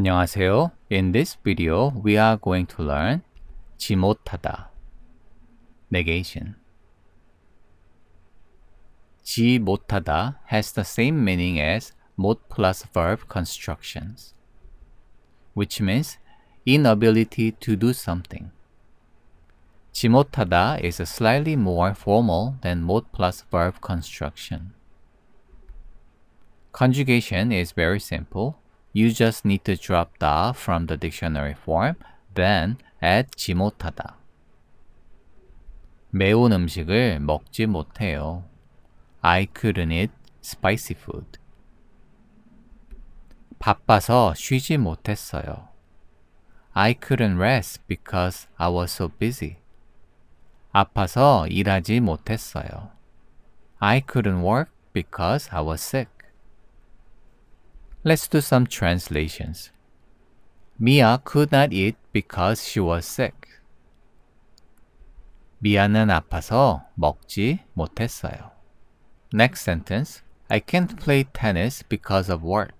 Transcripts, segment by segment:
안녕하세요. In this video, we are going to learn 지 못하다 negation. 지 못하다 has the same meaning as 못 plus verb constructions, which means inability to do something. 지 못하다 is slightly more formal than 못 plus verb construction. Conjugation is very simple You just need to drop the from the dictionary form, then add 지 못하다. 매운 음식을 먹지 못해요. I couldn't eat spicy food. 바빠서 쉬지 못했어요. I couldn't rest because I was so busy. 아파서 일하지 못했어요. I couldn't work because I was sick. Let's do some translations. Mia could not eat because she was sick. 미아는 아파서 먹지 못했어요. Next sentence. I can't play tennis because of work.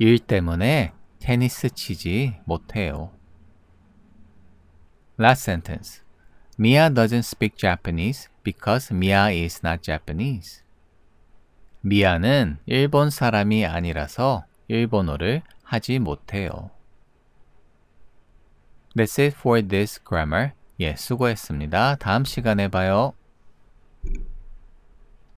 일 때문에 테니스 치지 못해요. Last sentence. Mia doesn't speak Japanese because Mia is not Japanese. 미아는 일본 사람이 아니라서 일본어를 하지 못해요. That's it for this grammar. 예, 수고했습니다. 다음 시간에 봐요.